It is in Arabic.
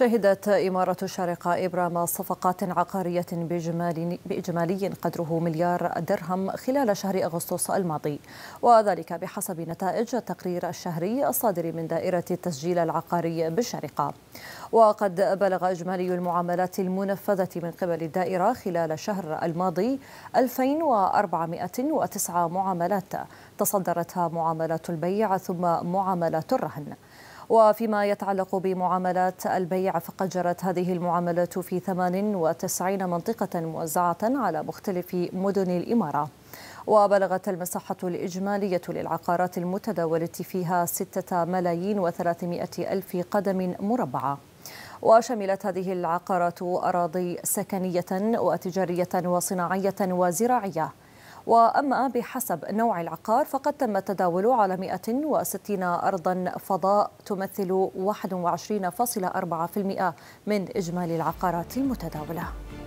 شهدت إمارة الشارقة إبرام صفقات عقارية بإجمالي قدره مليار درهم خلال شهر أغسطس الماضي وذلك بحسب نتائج التقرير الشهري الصادر من دائرة التسجيل العقاري بالشارقة وقد بلغ إجمالي المعاملات المنفذة من قبل الدائرة خلال شهر الماضي 2409 معاملات تصدرتها معاملات البيع ثم معاملات الرهن وفيما يتعلق بمعاملات البيع فقد جرت هذه المعاملات في 98 منطقة موزعة على مختلف مدن الإمارة وبلغت المساحة الإجمالية للعقارات المتداولة فيها 6 ملايين و300 ألف قدم مربعة وشملت هذه العقارات أراضي سكنية وتجارية وصناعية وزراعية وأما بحسب نوع العقار فقد تم التداول على 160 أرضا فضاء تمثل 21.4% من إجمالي العقارات المتداولة